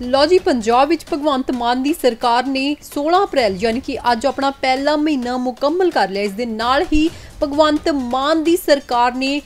ਲੋ ਜੀ ਪੰਜਾਬ ਵਿੱਚ ਭਗਵੰਤ ਮਾਨ ਦੀ ਸਰਕਾਰ ਨੇ 16 ਅਪ੍ਰੈਲ ਯਾਨੀ ਕਿ ਅੱਜ ਆਪਣਾ ਪਹਿਲਾ ਮਹੀਨਾ ਮੁਕੰਮਲ ਕਰ ਲਿਆ ਇਸ ਦੇ ਨਾਲ ਹੀ ਭਗਵੰਤ ਮਾਨ ਦੀ ਸਰਕਾਰ ਨੇ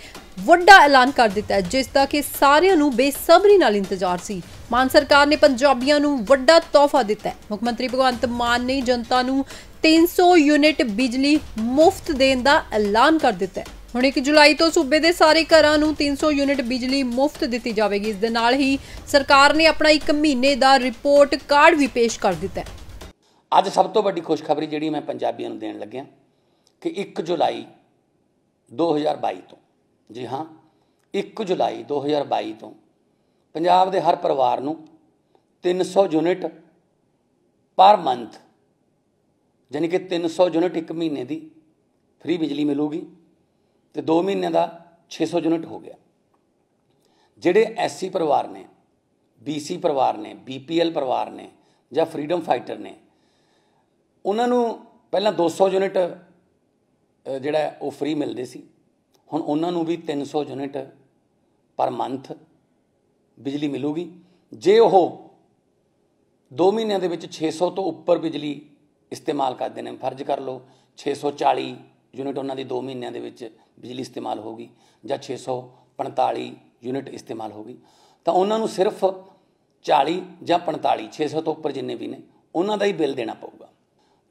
ਵੱਡਾ ਐਲਾਨ ਕਰ ਦਿੱਤਾ ਜਿਸ ਦਾ ਕਿ ਸਾਰਿਆਂ ਨੂੰ ਬੇਸਬਰੀ ਨਾਲ ਇੰਤਜ਼ਾਰ ਸੀ ਮਾਨ ਸਰਕਾਰ ਨੇ ਪੰਜਾਬੀਆਂ ਨੂੰ ਵੱਡਾ ਤੋਹਫਾ ਦਿੱਤਾ ਮੁੱਖ ਮੰਤਰੀ ਭਗਵੰਤ ਮਾਨ ਨੇ ਜਨਤਾ ਨੂੰ 300 ਯੂਨਿਟ ਬਿਜਲੀ ਮੁਫਤ ਦੇਣ ਦਾ ਐਲਾਨ ਕਰ ਦਿੱਤਾ ਹੁਣ 1 ਜੁਲਾਈ ਤੋਂ ਸੂਬੇ ਦੇ ਸਾਰੇ ਘਰਾਂ ਨੂੰ 300 ਯੂਨਿਟ ਬਿਜਲੀ ਮੁਫਤ ਦਿੱਤੀ ਜਾਵੇਗੀ ਇਸ ਦੇ ਨਾਲ ਹੀ ਸਰਕਾਰ ਨੇ ਆਪਣਾ 1 ਮਹੀਨੇ ਦਾ ਰਿਪੋਰਟ ਕਾਰਡ ਵੀ ਪੇਸ਼ ਕਰ ਦਿੱਤਾ ਹੈ ਅੱਜ ਸਭ ਤੋਂ ਵੱਡੀ ਖੁਸ਼ਖਬਰੀ ਜਿਹੜੀ ਮੈਂ ਪੰਜਾਬੀਆਂ ਨੂੰ ਦੇਣ ਲੱਗਿਆ ਕਿ 1 ਜੁਲਾਈ 2022 ਤੋਂ ਜੀ ਹਾਂ 1 ਜੁਲਾਈ 2022 ਤੋਂ ਪੰਜਾਬ ਦੇ ਹਰ ਪਰਿਵਾਰ ਨੂੰ 300 ਯੂਨਿਟ ਪਰ ਮੰਥ ਜਾਨੀ ਕਿ 300 ਯੂਨਿਟ ਇੱਕ ਮਹੀਨੇ ਦੀ ਫ੍ਰੀ ਬਿਜਲੀ ਮਿਲੂਗੀ ਤੇ 2 ਮਹੀਨੇ ਦਾ 600 ਯੂਨਿਟ ਹੋ ਗਿਆ ਜਿਹੜੇ ਐਸਸੀ ਪਰਿਵਾਰ ਨੇ ਬੀਸੀ ਪਰਿਵਾਰ ਨੇ ਬੀਪੀਐਲ ਪਰਿਵਾਰ ਨੇ ਜਾਂ ਫਰੀडम ਫਾਈਟਰ ਨੇ ਉਹਨਾਂ ਨੂੰ ਪਹਿਲਾਂ 200 ਯੂਨਿਟ ਜਿਹੜਾ ਉਹ ਫ੍ਰੀ ਮਿਲਦੇ ਸੀ ਹੁਣ ਉਹਨਾਂ ਨੂੰ ਵੀ 300 ਯੂਨਿਟ ਪਰ ਮੰਥ ਬਿਜਲੀ ਮਿਲੂਗੀ ਜੇ ਉਹ 2 ਮਹੀਨਿਆਂ ਦੇ ਵਿੱਚ 600 ਤੋਂ ਉੱਪਰ ਬਿਜਲੀ ਇਸਤੇਮਾਲ ਕਰਦੇ ਨੇ ਫਰਜ਼ ਕਰ ਲਓ 640 ਯੂਨਿਟ ਉਹਨਾਂ ਦੀ 2 ਮਹੀਨਿਆਂ ਦੇ ਵਿੱਚ ਬਿਜਲੀ ਇਸਤੇਮਾਲ ਹੋਗੀ ਜਾਂ 645 ਯੂਨਿਟ ਇਸਤੇਮਾਲ ਹੋਗੀ ਤਾਂ ਉਹਨਾਂ ਨੂੰ ਸਿਰਫ 40 ਜਾਂ 45 600 ਤੋਂ ਉੱਪਰ ਜਿੰਨੇ ਵੀ ਨੇ ਉਹਨਾਂ ਦਾ ਹੀ ਬਿੱਲ ਦੇਣਾ ਪਊਗਾ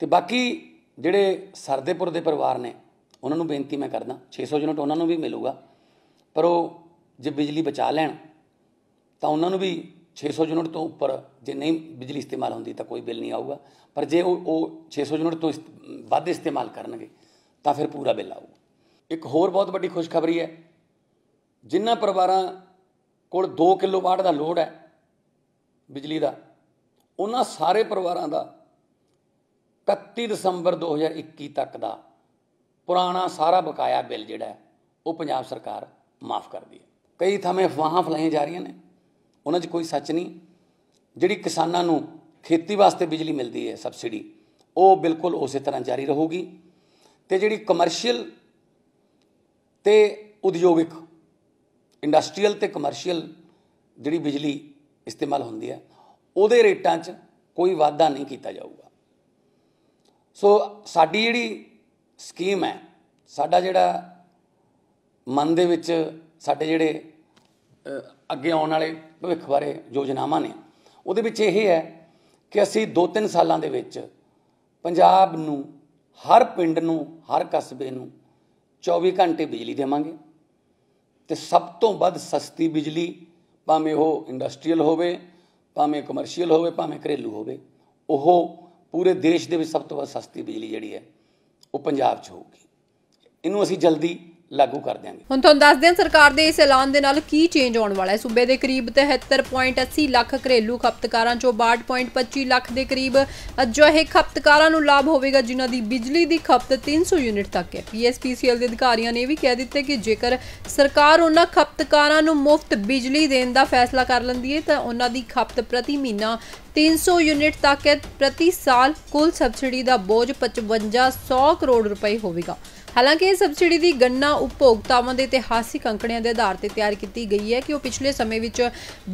ਤੇ ਬਾਕੀ ਜਿਹੜੇ ਸਰਦੇਪੁਰ ਦੇ ਪਰਿਵਾਰ ਨੇ ਉਹਨਾਂ ਨੂੰ ਬੇਨਤੀ ਮੈਂ ਕਰਦਾ 600 ਯੂਨਿਟ ਉਹਨਾਂ ਨੂੰ ਵੀ ਮਿਲੂਗਾ ਪਰ ਉਹ ਜੇ ਬਿਜਲੀ ਬਚਾ ਲੈਣ ਤਾਂ ਉਹਨਾਂ ਨੂੰ ਵੀ 600 ਯੂਨਿਟ ਤੋਂ ਉੱਪਰ ਜੇ ਨਹੀਂ ਬਿਜਲੀ ਇਸਤੇਮਾਲ ਹੁੰਦੀ ਤਾਂ ਕੋਈ ਬਿੱਲ ਨਹੀਂ ਆਊਗਾ ਪਰ ਜੇ ਉਹ 600 ਯੂਨਿਟ ਤੋਂ ਵੱਧ ਇਸਤੇਮਾਲ ਕਰਨਗੇ ਤਾਂ ਫਿਰ ਪੂਰਾ ਬਿੱਲ ਆਊਗਾ ਇੱਕ ਹੋਰ ਬਹੁਤ ਵੱਡੀ ਖੁਸ਼ਖਬਰੀ ਹੈ ਜਿਨ੍ਹਾਂ ਪਰਿਵਾਰਾਂ ਕੋਲ 2 ਕਿਲੋਵਾਟ ਦਾ ਲੋਡ ਹੈ ਬਿਜਲੀ ਦਾ ਉਹਨਾਂ ਸਾਰੇ ਪਰਿਵਾਰਾਂ ਦਾ 31 ਦਸੰਬਰ 2021 ਤੱਕ ਦਾ ਪੁਰਾਣਾ ਸਾਰਾ ਬਕਾਇਆ ਬਿੱਲ ਜਿਹੜਾ ਹੈ ਉਹ ਪੰਜਾਬ ਸਰਕਾਰ ਮਾਫ ਕਰਦੀ ਹੈ ਕਈ ਥਾਵੇਂ ਅਫਵਾਹਾਂ ਫਲਾਈਆਂ ਜਾ ਰਹੀਆਂ ਨੇ ਉਹਨਾਂ 'ਚ ਕੋਈ ਸੱਚ ਨਹੀਂ ਜਿਹੜੀ ਕਿਸਾਨਾਂ ਨੂੰ ਖੇਤੀ ਵਾਸਤੇ ਬਿਜਲੀ ਮਿਲਦੀ ਹੈ ਸਬਸਿਡੀ ਉਹ ਬਿਲਕੁਲ ਉਸੇ ਤਰ੍ਹਾਂ ਜਾਰੀ ਰਹੂਗੀ ਤੇ ਜਿਹੜੀ ਕਮਰਸ਼ੀਅਲ ਤੇ ਉਦਯੋਗਿਕ ਇੰਡਸਟਰੀਅਲ ਤੇ ਕਮਰਸ਼ੀਅਲ ਜਿਹੜੀ ਬਿਜਲੀ ਇਸਤੇਮਾਲ ਹੁੰਦੀ ਹੈ ਉਹਦੇ ਰੇਟਾਂ 'ਚ ਕੋਈ ਵਾਧਾ ਨਹੀਂ ਕੀਤਾ ਜਾਊਗਾ ਸੋ ਸਾਡੀ ਜਿਹੜੀ ਸਕੀਮ ਹੈ ਸਾਡਾ ਜਿਹੜਾ ਮਨ ਦੇ ਵਿੱਚ ਸਾਡੇ ਜਿਹੜੇ ਅੱਗੇ ਆਉਣ ਵਾਲੇ ਭਵਿੱਖ ਬਾਰੇ ਯੋਜਨਾਵਾਂ ਨੇ ਉਹਦੇ ਵਿੱਚ ਇਹ ਹੈ ਕਿ ਅਸੀਂ 2-3 ਸਾਲਾਂ ਦੇ ਵਿੱਚ ਪੰਜਾਬ ਨੂੰ ਹਰ ਪਿੰਡ ਨੂੰ ਹਰ ਕਸਬੇ ਨੂੰ 24 ਘੰਟੇ ਬਿਜਲੀ ਦੇਵਾਂਗੇ ਤੇ ਸਭ ਤੋਂ ਵੱਧ ਸਸਤੀ ਬਿਜਲੀ ਭਾਵੇਂ ਉਹ ਇੰਡਸਟਰੀਅਲ ਹੋਵੇ ਭਾਵੇਂ ਕਮਰਸ਼ੀਅਲ ਹੋਵੇ ਭਾਵੇਂ ਘਰੇਲੂ ਹੋਵੇ ਉਹ ਪੂਰੇ ਦੇਸ਼ ਦੇ ਵਿੱਚ ਸਭ ਤੋਂ ਵੱਧ ਸਸਤੀ ਬਿਜਲੀ ਜਿਹੜੀ ਹੈ ਉਹ ਪੰਜਾਬ 'ਚ ਹੋਊਗੀ ਇਹਨੂੰ ਅਸੀਂ ਜਲਦੀ ਲਾਗੂ ਕਰ ਦਿਆਂਗੇ ਹੁਣ ਤੁਹਾਨੂੰ ਦੱਸ ਦਿਆਂ ਸਰਕਾਰ ਦੇ ਇਸ ਐਲਾਨ ਦੇ ਨਾਲ ਕੀ ਚੇਂਜ ਆਉਣ ਵਾਲਾ ਹੈ ਸੂਬੇ ਦੇ ਕਰੀਬ 73.80 ਲੱਖ ਘਰੇਲੂ ਖਪਤਕਾਰਾਂ ਚੋਂ 62.25 ਲੱਖ ਦੇ ਕਰੀਬ ਅਜਿਹੇ ਖਪਤਕਾਰਾਂ ਨੂੰ ਲਾਭ ਹੋਵੇਗਾ ਜਿਨ੍ਹਾਂ ਦੀ ਬਿਜਲੀ ਦੀ ਖਪਤ 300 ਯੂਨਿਟ ਤੱਕ ਹੈ ਪੀਐਸਪੀਸੀਐਲ ਦੇ ਅਧਿਕਾਰੀਆਂ ਨੇ ਵੀ ਕਹਿ ਦਿੱਤੇ ਕਿ ਜੇਕਰ ਸਰਕਾਰ ਉਹਨਾਂ ਖਪਤਕਾਰਾਂ ਨੂੰ ਮੁਫਤ ਬਿਜਲੀ ਦੇਣ ਦਾ ਫੈਸਲਾ ਕਰ ਲੈਂਦੀ ਹੈ ਤਾਂ ਉਹਨਾਂ ਦੀ ਖਪਤ ਪ੍ਰਤੀ ਮਹੀਨਾ 300 ਯੂਨਿਟ ਤੱਕ ਪ੍ਰਤੀ ਸਾਲ ਕੁੱਲ ਸਬਸਿਡੀ ਦਾ ਬੋਝ 5500 ਕਰੋੜ ਰੁਪਏ ਹੋਵੇਗਾ ਹਾਲਾਂਕਿ ਇਹ ਸਬਸਿਡੀ ਦੀ ਗਣਨਾ ਉਪਭੋਗਤਾਵਾਂ ਦੇ ਇਤਿਹਾਸਿਕ ਅੰਕੜਿਆਂ ਦੇ ਆਧਾਰ ਤੇ ਤਿਆਰ ਕੀਤੀ ਗਈ ਹੈ ਕਿ ਉਹ ਪਿਛਲੇ ਸਮੇਂ ਵਿੱਚ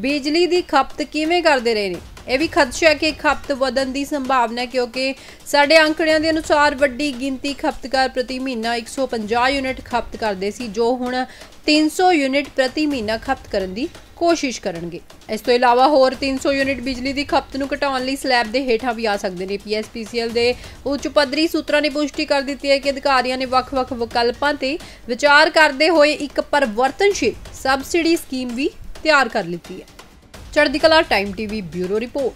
ਬਿਜਲੀ ਦੀ ਖਪਤ ਕਿਵੇਂ ਕਰਦੇ ਰਹੇ ਨੇ ਇਹ ਵੀ ਖਦਸ਼ਾ ਹੈ ਕਿ ਖਪਤ ਵਧਣ ਦੀ ਸੰਭਾਵਨਾ ਕਿਉਂਕਿ ਸਾਡੇ ਅੰਕੜਿਆਂ ਦੇ ਅਨੁਸਾਰ ਵੱਡੀ ਗਿਣਤੀ ਖਪਤਕਾਰ ਪ੍ਰਤੀ ਮਹੀਨਾ 150 ਯੂਨਿਟ ਖਪਤ ਕਰਦੇ ਸੀ ਜੋ ਹੁਣ 300 ਯੂਨਿਟ ਪ੍ਰਤੀ ਮਹੀਨਾ ਖਪਤ ਕਰਨ ਦੀ ਕੋਸ਼ਿਸ਼ ਕਰਨਗੇ ਇਸ ਤੋਂ ਇਲਾਵਾ ਹੋਰ 300 ਯੂਨਿਟ ਬਿਜਲੀ ਦੀ ਖਪਤ ਨੂੰ ਘਟਾਉਣ ਲਈ ਸਲੈਬ ਦੇ ਹੇਠਾਂ ਵੀ ਆ ਸਕਦੇ ਨੇ ਪੀਐਸਪੀਸੀਐਲ ਦੇ ਉੱਚ ਪੱਧਰੀ ਸੂਤਰਾਂ ਨੇ ਪੁਸ਼ਟੀ ਕਰ ਦਿੱਤੀ ਹੈ ਕਿ ਅਧਿਕਾਰੀਆਂ ਨੇ ਵੱਖ-ਵੱਖ ਵਿਕਲਪਾਂ ਤੇ ਵਿਚਾਰ ਕਰਦੇ ਹੋਏ ਇੱਕ ਪਰਵਰਤਨਸ਼ੀਲ ਸਬਸਿਡੀ ਸਕੀਮ ਵੀ ਤਿਆਰ ਕਰ ਲਈ ਹੈ ਚੜ੍ਹਦੀ ਕਲਾ ਟਾਈਮ ਟੀਵੀ ਬਿਊਰੋ ਰਿਪੋਰਟ